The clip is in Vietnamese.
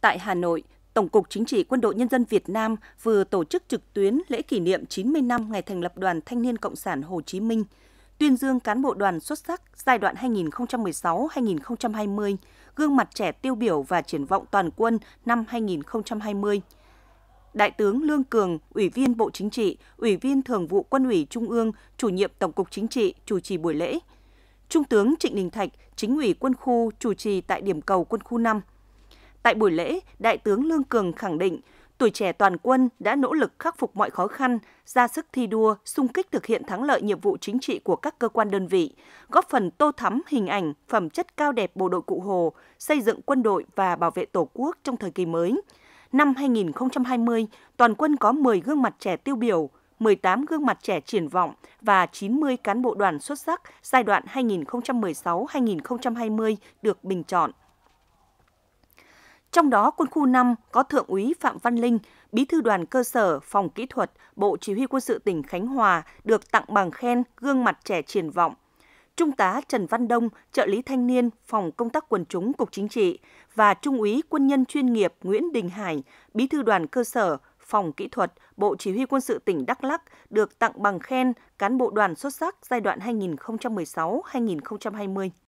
Tại Hà Nội, Tổng cục Chính trị Quân đội Nhân dân Việt Nam vừa tổ chức trực tuyến lễ kỷ niệm 90 năm ngày thành lập Đoàn Thanh niên Cộng sản Hồ Chí Minh, tuyên dương cán bộ đoàn xuất sắc giai đoạn 2016-2020, gương mặt trẻ tiêu biểu và triển vọng toàn quân năm 2020. Đại tướng Lương Cường, Ủy viên Bộ Chính trị, Ủy viên Thường vụ Quân ủy Trung ương, Chủ nhiệm Tổng cục Chính trị chủ trì buổi lễ. Trung tướng Trịnh Đình Thạch, Chính ủy Quân khu chủ trì tại điểm cầu Quân khu 5. Tại buổi lễ, Đại tướng Lương Cường khẳng định, tuổi trẻ toàn quân đã nỗ lực khắc phục mọi khó khăn, ra sức thi đua, sung kích thực hiện thắng lợi nhiệm vụ chính trị của các cơ quan đơn vị, góp phần tô thắm hình ảnh, phẩm chất cao đẹp bộ đội Cụ Hồ, xây dựng quân đội và bảo vệ Tổ quốc trong thời kỳ mới. Năm 2020, toàn quân có 10 gương mặt trẻ tiêu biểu, 18 gương mặt trẻ triển vọng và 90 cán bộ đoàn xuất sắc giai đoạn 2016-2020 được bình chọn. Trong đó, quân khu 5 có Thượng úy Phạm Văn Linh, Bí thư đoàn cơ sở Phòng Kỹ thuật Bộ Chỉ huy quân sự tỉnh Khánh Hòa được tặng bằng khen gương mặt trẻ triển vọng. Trung tá Trần Văn Đông, trợ lý thanh niên Phòng Công tác Quần chúng Cục Chính trị và Trung úy quân nhân chuyên nghiệp Nguyễn Đình Hải, Bí thư đoàn cơ sở Phòng Kỹ thuật Bộ Chỉ huy quân sự tỉnh Đắk Lắc được tặng bằng khen cán bộ đoàn xuất sắc giai đoạn 2016-2020.